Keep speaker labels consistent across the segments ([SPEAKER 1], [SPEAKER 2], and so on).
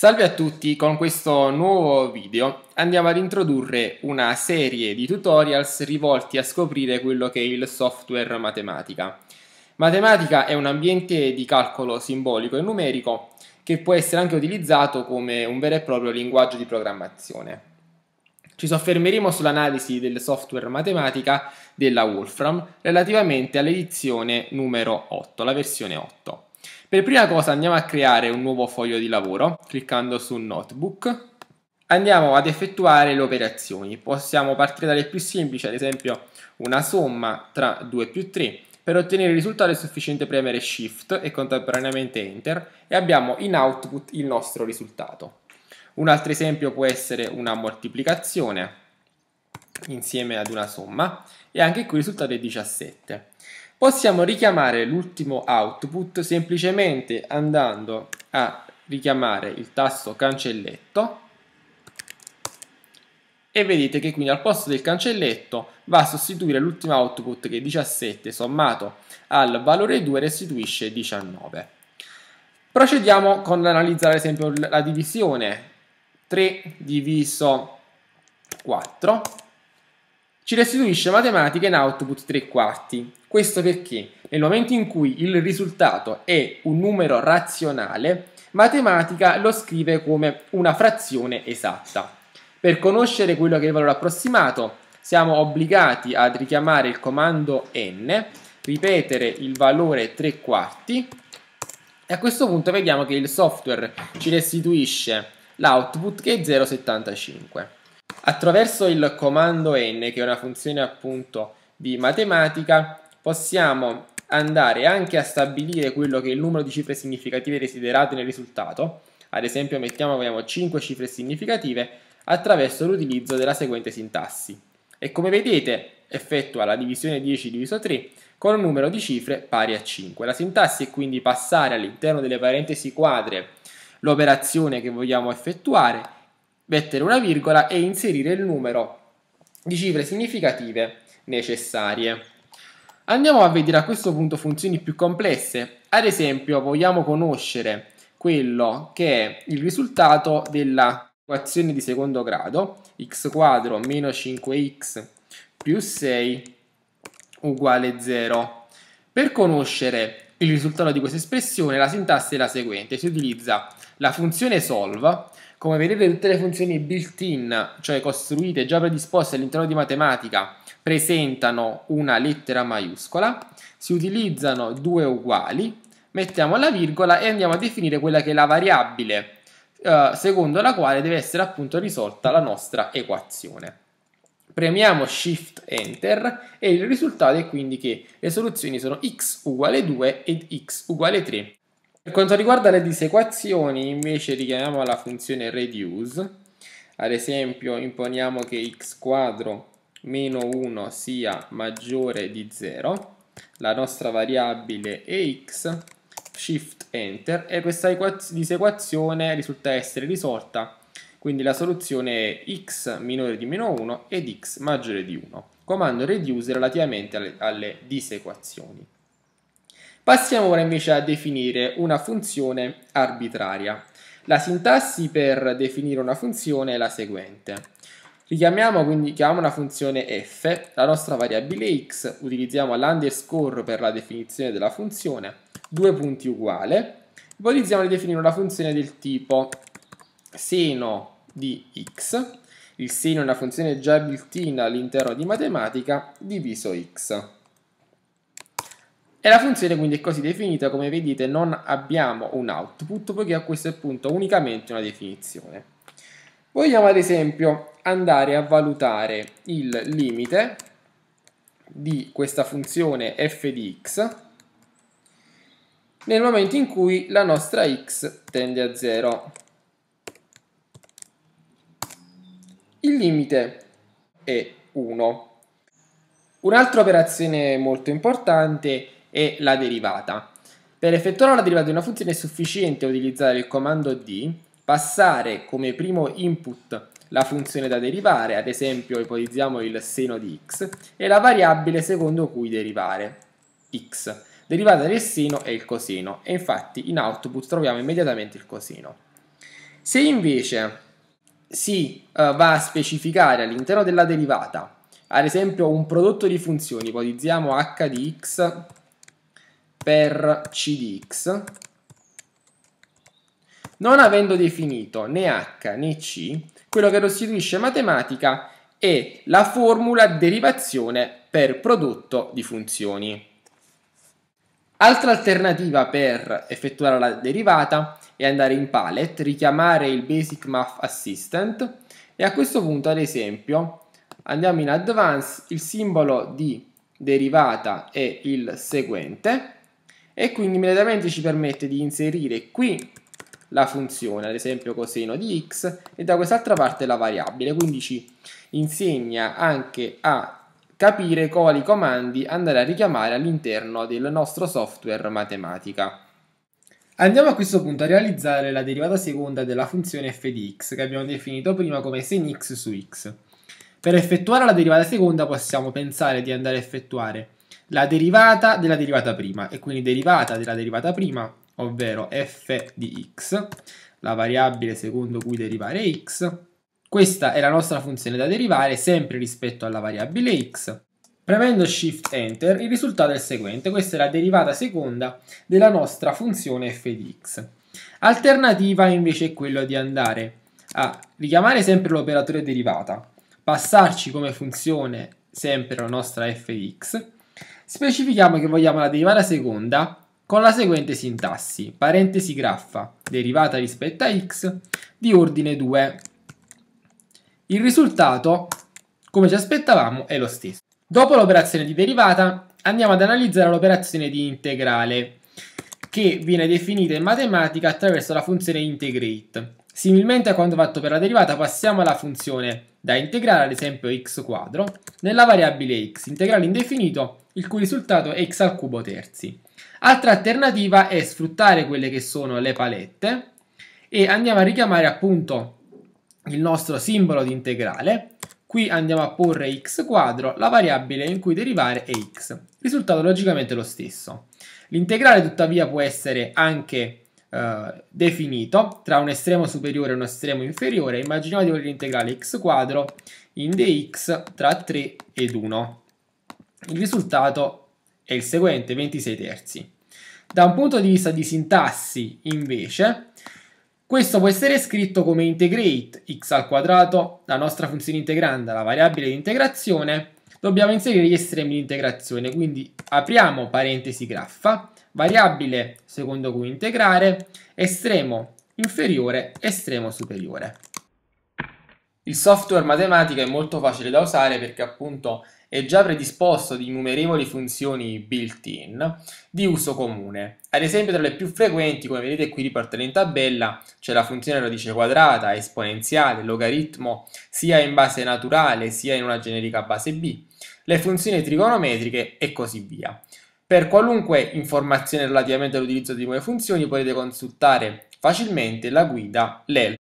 [SPEAKER 1] Salve a tutti, con questo nuovo video andiamo ad introdurre una serie di tutorials rivolti a scoprire quello che è il software matematica. Matematica è un ambiente di calcolo simbolico e numerico che può essere anche utilizzato come un vero e proprio linguaggio di programmazione. Ci soffermeremo sull'analisi del software matematica della Wolfram relativamente all'edizione numero 8, la versione 8. Per prima cosa andiamo a creare un nuovo foglio di lavoro cliccando su Notebook. Andiamo ad effettuare le operazioni. Possiamo partire dalle più semplici, ad esempio una somma tra 2 più 3. Per ottenere il risultato è sufficiente premere Shift e contemporaneamente Enter e abbiamo in output il nostro risultato. Un altro esempio può essere una moltiplicazione insieme ad una somma e anche qui il risultato è 17. Possiamo richiamare l'ultimo output semplicemente andando a richiamare il tasto cancelletto e vedete che quindi al posto del cancelletto va a sostituire l'ultimo output che 17 sommato al valore 2 restituisce 19. Procediamo con l'analizzare ad esempio la divisione 3 diviso 4 ci restituisce matematica in output 3 quarti. Questo perché nel momento in cui il risultato è un numero razionale, matematica lo scrive come una frazione esatta. Per conoscere quello che è il valore approssimato, siamo obbligati ad richiamare il comando n, ripetere il valore 3 quarti e a questo punto vediamo che il software ci restituisce l'output che è 0,75. Attraverso il comando n, che è una funzione appunto di matematica, possiamo andare anche a stabilire quello che è il numero di cifre significative desiderate nel risultato, ad esempio mettiamo abbiamo 5 cifre significative, attraverso l'utilizzo della seguente sintassi. E come vedete effettua la divisione 10 diviso 3 con un numero di cifre pari a 5. La sintassi è quindi passare all'interno delle parentesi quadre l'operazione che vogliamo effettuare mettere una virgola e inserire il numero di cifre significative necessarie. Andiamo a vedere a questo punto funzioni più complesse, ad esempio vogliamo conoscere quello che è il risultato dell'equazione di secondo grado, x quadro meno 5x più 6 uguale 0. Per conoscere il risultato di questa espressione la sintassi è la seguente, si utilizza la funzione solve come vedete tutte le funzioni built-in, cioè costruite già predisposte all'interno di matematica, presentano una lettera maiuscola, si utilizzano due uguali, mettiamo la virgola e andiamo a definire quella che è la variabile eh, secondo la quale deve essere appunto risolta la nostra equazione. Premiamo Shift Enter e il risultato è quindi che le soluzioni sono x uguale 2 ed x uguale 3. Per quanto riguarda le disequazioni, invece richiamiamo la funzione reduce, ad esempio imponiamo che x quadro meno 1 sia maggiore di 0, la nostra variabile è x, shift enter e questa disequazione risulta essere risolta. quindi la soluzione è x minore di meno 1 ed x maggiore di 1 comando reduce relativamente alle, alle disequazioni Passiamo ora invece a definire una funzione arbitraria. La sintassi per definire una funzione è la seguente. Richiamiamo quindi chiamiamo una funzione f, la nostra variabile x, utilizziamo l'underscore per la definizione della funzione, due punti uguale, ipotizziamo di definire una funzione del tipo seno di x, il seno è una funzione già built-in all'interno di matematica, diviso x. E la funzione quindi è così definita, come vedete non abbiamo un output poiché a questo punto unicamente una definizione. Vogliamo ad esempio andare a valutare il limite di questa funzione f di x nel momento in cui la nostra x tende a 0. Il limite è 1. Un'altra operazione molto importante è e la derivata. Per effettuare la derivata di una funzione è sufficiente utilizzare il comando D, passare come primo input la funzione da derivare, ad esempio ipotizziamo il seno di x, e la variabile secondo cui derivare, x. Derivata del seno è il coseno, e infatti in output troviamo immediatamente il coseno. Se invece si uh, va a specificare all'interno della derivata, ad esempio un prodotto di funzioni, ipotizziamo h di x per c di x non avendo definito né h né c quello che restituisce matematica è la formula derivazione per prodotto di funzioni. Altra alternativa per effettuare la derivata è andare in palette, richiamare il Basic Math Assistant e a questo punto ad esempio andiamo in Advanced, il simbolo di derivata è il seguente e quindi immediatamente ci permette di inserire qui la funzione, ad esempio coseno di x, e da quest'altra parte la variabile, quindi ci insegna anche a capire quali comandi andare a richiamare all'interno del nostro software matematica. Andiamo a questo punto a realizzare la derivata seconda della funzione f di x, che abbiamo definito prima come sin x su x. Per effettuare la derivata seconda possiamo pensare di andare a effettuare la derivata della derivata prima e quindi derivata della derivata prima, ovvero f di x, la variabile secondo cui derivare x. Questa è la nostra funzione da derivare sempre rispetto alla variabile x. Premendo Shift Enter il risultato è il seguente, questa è la derivata seconda della nostra funzione f di x. Alternativa invece è quella di andare a richiamare sempre l'operatore derivata, passarci come funzione sempre la nostra f di x Specifichiamo che vogliamo la derivata seconda con la seguente sintassi, parentesi graffa, derivata rispetto a x, di ordine 2. Il risultato, come ci aspettavamo, è lo stesso. Dopo l'operazione di derivata, andiamo ad analizzare l'operazione di integrale, che viene definita in matematica attraverso la funzione integrate, Similmente a quanto fatto per la derivata passiamo alla funzione da integrare, ad esempio x quadro, nella variabile x, integrale indefinito, il cui risultato è x al cubo terzi. Altra alternativa è sfruttare quelle che sono le palette e andiamo a richiamare appunto il nostro simbolo di integrale. Qui andiamo a porre x quadro, la variabile in cui derivare è x. Risultato logicamente lo stesso. L'integrale tuttavia può essere anche eh, definito tra un estremo superiore e un estremo inferiore, immaginiamo di voler integrare x quadro in dx tra 3 ed 1. Il risultato è il seguente, 26 terzi. Da un punto di vista di sintassi, invece, questo può essere scritto come integrate x al quadrato, la nostra funzione integranda, la variabile di integrazione, dobbiamo inserire gli estremi di integrazione, quindi apriamo parentesi graffa, variabile secondo cui integrare, estremo inferiore, estremo superiore. Il software matematico è molto facile da usare perché appunto è già predisposto di innumerevoli funzioni built-in di uso comune. Ad esempio tra le più frequenti, come vedete qui riportate in tabella, c'è la funzione radice quadrata, esponenziale, logaritmo, sia in base naturale sia in una generica base B, le funzioni trigonometriche e così via. Per qualunque informazione relativamente all'utilizzo di nuove funzioni potete consultare facilmente la guida LEL.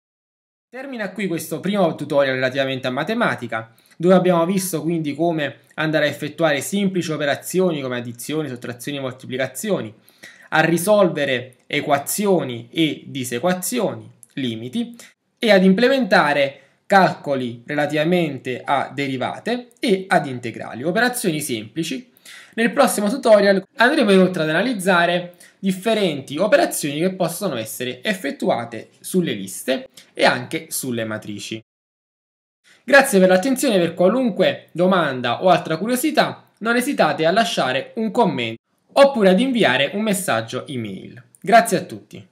[SPEAKER 1] Termina qui questo primo tutorial relativamente a matematica dove abbiamo visto quindi come andare a effettuare semplici operazioni come addizioni, sottrazioni e moltiplicazioni, a risolvere equazioni e disequazioni, limiti, e ad implementare calcoli relativamente a derivate e ad integrali, operazioni semplici. Nel prossimo tutorial andremo inoltre ad analizzare differenti operazioni che possono essere effettuate sulle liste e anche sulle matrici. Grazie per l'attenzione per qualunque domanda o altra curiosità, non esitate a lasciare un commento oppure ad inviare un messaggio email. Grazie a tutti.